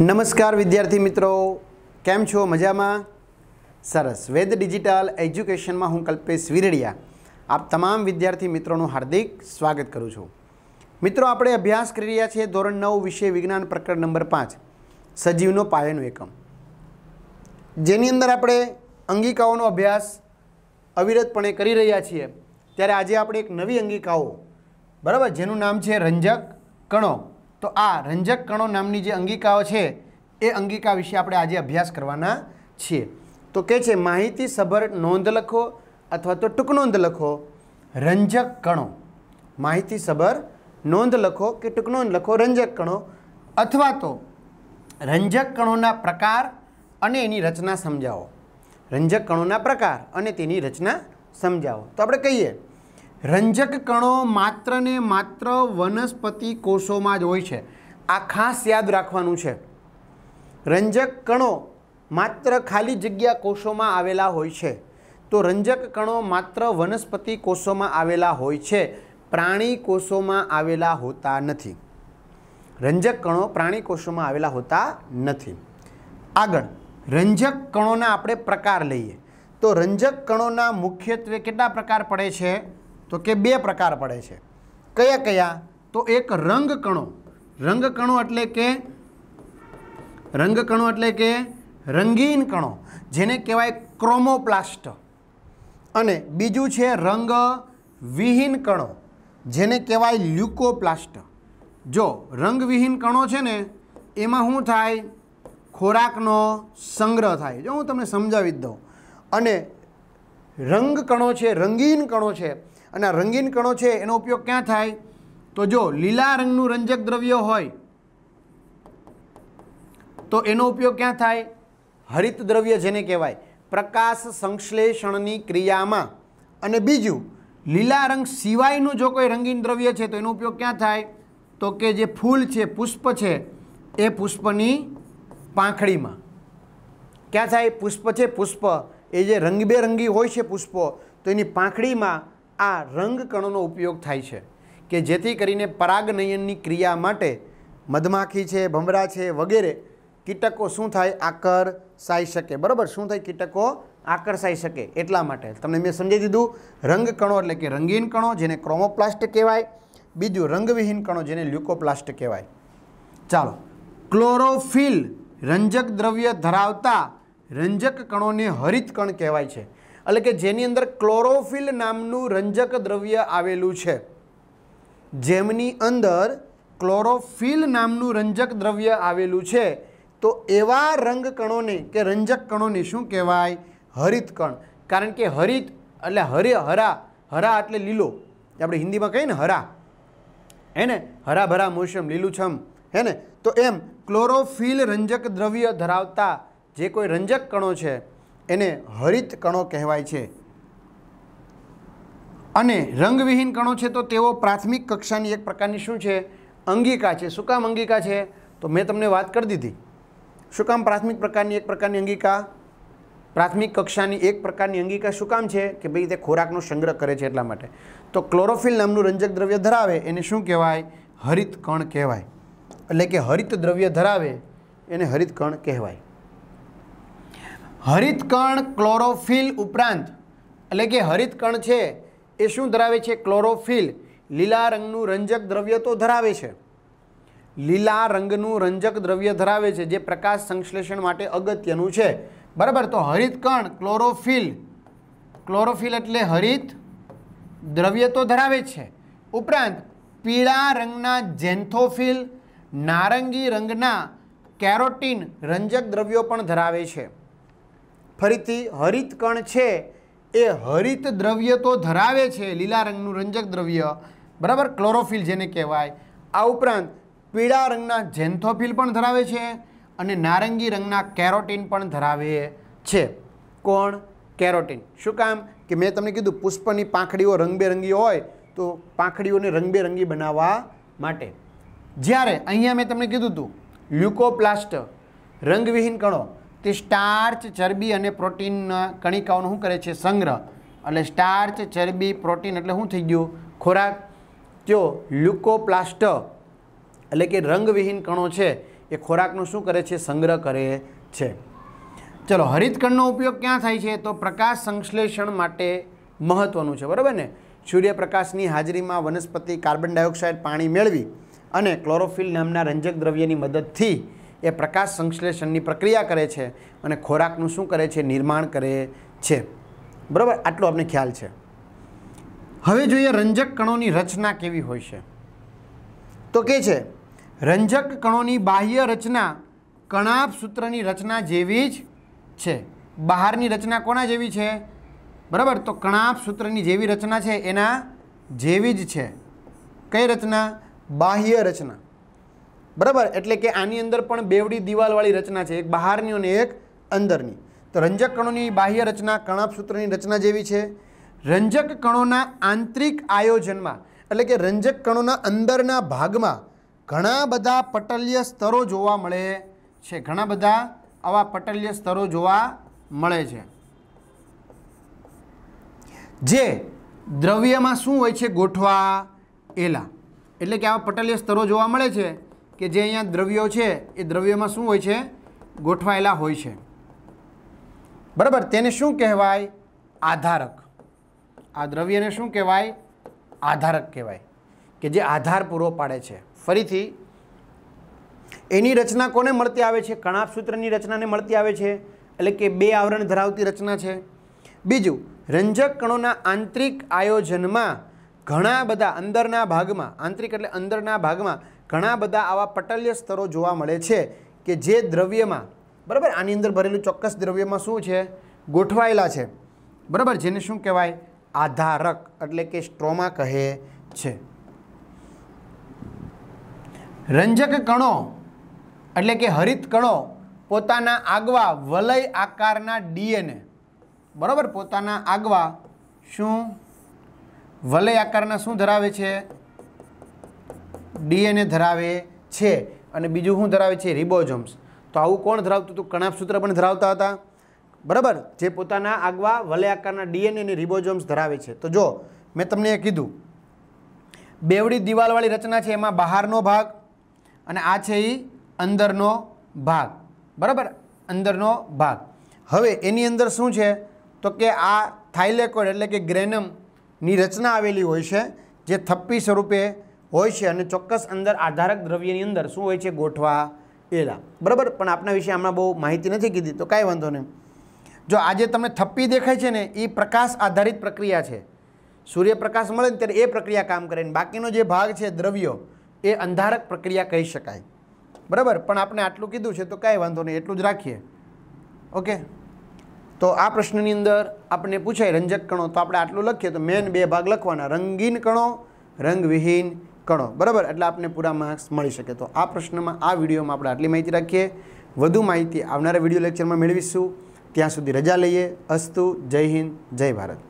નમસ્કાર વિદ્યાર્થી મિત્રો કેમ છો મજામાં સરસ વેદ ડિજિટલ એજ્યુકેશનમાં હું કલ્પેશ વિરડિયા આપ તમામ વિદ્યાર્થી મિત્રોનું હાર્દિક સ્વાગત કરું છું મિત્રો આપણે અભ્યાસ કરી રહ્યા છીએ ધોરણ નવ વિષય વિજ્ઞાન પ્રકરણ નંબર પાંચ સજીવનો પાયાનો એકમ જેની અંદર આપણે અંગિકાઓનો અભ્યાસ અવિરતપણે કરી રહ્યા છીએ ત્યારે આજે આપણે એક નવી અંગિકાઓ બરાબર જેનું નામ છે રંજક કણો તો આ રંજક કણો નામની જે અંગિકાઓ છે એ અંગિકા વિશે આપણે આજે અભ્યાસ કરવાના છીએ તો કે છે માહિતી સભર નોંધ લખો અથવા તો ટૂંક નોંધ લખો રંજક કણો માહિતી સભર નોંધ લખો કે ટૂંક નોંધ લખો રંજક કણો અથવા તો રંજક કણોના પ્રકાર અને એની રચના સમજાવો રંજક કણોના પ્રકાર અને તેની રચના સમજાવો તો આપણે કહીએ રંજક કણો માત્ર ને માત્ર વનસ્પતિ કોષોમાં જ હોય છે આ ખાસ યાદ રાખવાનું છે રંજક કણો માત્ર ખાલી જગ્યા કોષોમાં આવેલા હોય છે તો રંજક કણો માત્ર વનસ્પતિ કોષોમાં આવેલા હોય છે પ્રાણી કોષોમાં આવેલા હોતા નથી રંજક કણો પ્રાણી કોષોમાં આવેલા હોતા નથી આગળ રંજક કણોના આપણે પ્રકાર લઈએ તો રંજક કણોના મુખ્યત્વે કેટલા પ્રકાર પડે છે તો કે બે પ્રકાર પડે છે કયા કયા તો એક રંગકણો રંગકણો એટલે કે રંગકણો એટલે કે રંગીન કણો જેને કહેવાય ક્રોમોપ્લાસ્ટ અને બીજું છે રંગ વિહીન કણો જેને કહેવાય લ્યુકોપ્લાસ્ટ જો રંગવિહીન કણો છે ને એમાં શું થાય ખોરાકનો સંગ્રહ થાય જો હું તમને સમજાવી દઉં અને રંગ કણો છે રંગીન કણો છે અને આ રંગીન કણો છે એનો ઉપયોગ ક્યાં થાય તો જો લીલા રંગનું રંજક દ્રવ્ય હોય તો એનો ઉપયોગ ક્યાં થાય હરિત દ્રવ્ય જેને કહેવાય પ્રકાશ સંશ્લેષણની ક્રિયામાં અને બીજું લીલા રંગ સિવાયનું જો કોઈ રંગીન દ્રવ્ય છે તો એનો ઉપયોગ ક્યાં થાય તો કે જે ફૂલ છે પુષ્પ છે એ પુષ્પની પાંખડીમાં ક્યાં થાય પુષ્પ છે પુષ્પ એ જે રંગબેરંગી હોય છે પુષ્પો તો એની પાંખડીમાં આ રંગકણોનો ઉપયોગ થાય છે કે જેથી કરીને પરાગનયનની ક્રિયા માટે મધમાખી છે ભમરા છે વગેરે કીટકો શું થાય આકર્ષાઈ શકે બરાબર શું થાય કીટકો આકર્ષાઈ શકે એટલા માટે તમને મેં સમજાવી દીધું રંગકણો એટલે કે રંગીન કણો જેને ક્રોમોપ્લાસ્ટ કહેવાય બીજું રંગવિહીન કણો જેને લ્યુકોપ્લાસ્ટ કહેવાય ચાલો ક્લોરોફિલ રંજક દ્રવ્ય ધરાવતા રંજક કણોને હરિત કણ કહેવાય છે એટલે કે જેની અંદર ક્લોરોફિલ નામનું રંજક દ્રવ્ય આવેલું છે જેમની અંદર ક્લોરોફિલ નામનું રંજક દ્રવ્ય આવેલું છે તો એવા રંગ કણોને કે રંજક કણોને શું કહેવાય હરિત કણ કારણ કે હરિત એટલે હરે હરા હરા એટલે લીલો આપણે હિન્દીમાં કહીએ ને હરા હે ને હરાભરા મોસમ લીલુંછમ હે ને તો એમ ક્લોરોફિલ રંજક દ્રવ્ય ધરાવતા જે કોઈ રંજક કણો છે એને હરિત કણો કહેવાય છે અને રંગવિહીન કણો છે તો તેઓ પ્રાથમિક કક્ષાની એક પ્રકારની શું છે અંગિકા છે શું કામ અંગિકા છે તો મેં તમને વાત કરી દીધી શું કામ પ્રાથમિક પ્રકારની એક પ્રકારની અંગિકા પ્રાથમિક કક્ષાની એક પ્રકારની અંગિકા શું કામ છે કે ભાઈ તે ખોરાકનો સંગ્રહ કરે છે એટલા માટે તો ક્લોરોફિલ નામનું રંજક દ્રવ્ય ધરાવે એને શું કહેવાય હરિત કણ કહેવાય એટલે કે હરિત દ્રવ્ય ધરાવે એને હરિત કણ કહેવાય હરિતકણ ક્લોરોફિલ ઉપરાંત એટલે કે હરિતકણ છે એ શું ધરાવે છે ક્લોરોફિલ લીલા રંગનું રંજક દ્રવ્ય તો ધરાવે છે લીલા રંગનું રંજક દ્રવ્ય ધરાવે છે જે પ્રકાશ સંશ્લેષણ માટે અગત્યનું છે બરાબર તો હરિતકણ ક્લોરોફિલ ક્લોરોફિલ એટલે હરિત દ્રવ્ય તો ધરાવે છે ઉપરાંત પીળા રંગના જેન્થોફિલ નારંગી રંગના કેરોટીન રંજક દ્રવ્યો પણ ધરાવે છે ફરીથી હરિત કણ છે એ હરિત દ્રવ્ય તો ધરાવે છે લીલા રંગનું રંજક દ્રવ્ય બરાબર ક્લોરોફિલ જેને કહેવાય આ ઉપરાંત પીળા રંગના જેન્થોફિલ પણ ધરાવે છે અને નારંગી રંગના કેરોટીન પણ ધરાવે છે કોણ કેરોટીન શું કામ કે મેં તમને કીધું પુષ્પની પાંખડીઓ રંગબેરંગી હોય તો પાંખડીઓને રંગબેરંગી બનાવવા માટે જ્યારે અહીંયા મેં તમને કીધું હતું લ્યુકોપ્લાસ્ટ રંગવિહીન કણો તે સ્ટાર્ચ ચરબી અને પ્રોટીનના કણિકાઓનો શું કરે છે સંગ્રહ એટલે સ્ટાર્ચ ચરબી પ્રોટીન એટલે શું થઈ ગયું ખોરાક જો લ્યુકોપ્લાસ્ટ એટલે કે રંગવિહીન કણો છે એ ખોરાકનું શું કરે છે સંગ્રહ કરે છે ચલો હરિતકણનો ઉપયોગ ક્યાં થાય છે તો પ્રકાશ સંશ્લેષણ માટે મહત્ત્વનું છે બરાબર ને સૂર્યપ્રકાશની હાજરીમાં વનસ્પતિ કાર્બન ડાયોક્સાઇડ પાણી મેળવી અને ક્લોરોફિલ નામના રંજક દ્રવ્યની મદદથી એ પ્રકાશ સંશ્લેષણની પ્રક્રિયા કરે છે અને ખોરાકનું શું કરે છે નિર્માણ કરે છે બરાબર આટલો આપણે ખ્યાલ છે હવે જોઈએ રંજક કણોની રચના કેવી હોય છે તો કે છે રંજક કણોની બાહ્ય રચના કણાપ સૂત્રની રચના જેવી જ છે બહારની રચના કોના જેવી છે બરાબર તો કણાપ સૂત્રની જેવી રચના છે એના જેવી જ છે કઈ રચના બાહ્ય રચના બરાબર એટલે કે આની અંદર પણ બેવડી દિવાલવાળી રચના છે એક બહારની અને એક અંદરની તો રંજક કણોની બાહ્ય રચના કણાપસૂત્રની રચના જેવી છે રંજક કણોના આંતરિક આયોજનમાં એટલે કે રંજક કણોના અંદરના ભાગમાં ઘણા બધા પટલ્ય સ્તરો જોવા મળે છે ઘણા બધા આવા પટલ્ય સ્તરો જોવા મળે છે જે દ્રવ્યમાં શું હોય છે ગોઠવા એલા એટલે કે આવા પટલ્ય સ્તરો જોવા મળે છે કે જે અહીંયા દ્રવ્યો છે એ દ્રવ્યમાં શું હોય છે ગોઠવાયેલા હોય છે બરાબર તેને શું કહેવાય આધારક આ દ્રવ્યને શું કહેવાય આધારક કહેવાય કે જે આધાર પૂરો પાડે છે ફરીથી એની રચના કોને મળતી આવે છે કણાપસૂત્રની રચનાને મળતી આવે છે એટલે કે બે આવરણ ધરાવતી રચના છે બીજું રંજક કણોના આંતરિક આયોજનમાં ઘણા બધા અંદરના ભાગમાં આંતરિક એટલે અંદરના ભાગમાં ઘણા બધા આવા પટલ્ય સ્તરો જોવા મળે છે કે જે દ્રવ્યમાં બરાબર આની અંદર ભરેલું ચોક્કસ દ્રવ્યમાં શું છે ગોઠવાયેલા છે બરાબર જેને શું કહેવાય આધારક એટલે કે સ્ટ્રોમા કહે છે રંજક કણો એટલે કે હરિત કણો પોતાના આગવા વલય આકારના ડીએનએ બરાબર પોતાના આગવા શું વલય આકારના શું ધરાવે છે ડીએનએ ધરાવે છે અને બીજું શું ધરાવે છે રિબોઝોમ્સ તો આવું કોણ ધરાવતું હતું કણાપસૂત્ર પણ ધરાવતા હતા બરાબર જે પોતાના આગવા વલે આકારના ડીએનએ અને રિબોઝોમ્સ ધરાવે છે તો જો મેં તમને એ કીધું બેવડી દિવાલવાળી રચના છે એમાં બહારનો ભાગ અને આ છે એ અંદરનો ભાગ બરાબર અંદરનો ભાગ હવે એની અંદર શું છે તો કે આ થાઇલેકોઇડ એટલે કે ગ્રેનમની રચના આવેલી હોય છે જે થપ્પી સ્વરૂપે હોય છે અને ચોક્કસ અંદર આધારક દ્રવ્યની અંદર શું હોય છે ગોઠવા એલા બરાબર પણ આપના વિશે હમણાં બહુ માહિતી નથી કીધી તો કાંઈ વાંધો નહીં જો આજે તમને થપ્પી દેખાય છે ને એ પ્રકાશ આધારિત પ્રક્રિયા છે સૂર્યપ્રકાશ મળે ને ત્યારે એ પ્રક્રિયા કામ કરે ને બાકીનો જે ભાગ છે દ્રવ્યો એ અંધારક પ્રક્રિયા કહી શકાય બરાબર પણ આપણે આટલું કીધું છે તો કાંઈ વાંધો નહીં એટલું જ રાખીએ ઓકે તો આ પ્રશ્નની અંદર આપણને પૂછાય રંજક કણો તો આપણે આટલું લખીએ તો મેન બે ભાગ લખવાના રંગીન કણો રંગવિહીન કણો બરાબર એટલે આપને પૂરા માર્ક્સ મળી શકે તો આ પ્રશ્નમાં આ વિડીયોમાં આપણે આટલી માહિતી રાખીએ વધુ માહિતી આવનારા વિડીયો લેક્ચરમાં મેળવીશું ત્યાં સુધી રજા લઈએ અસ્તુ જય હિન્દ જય ભારત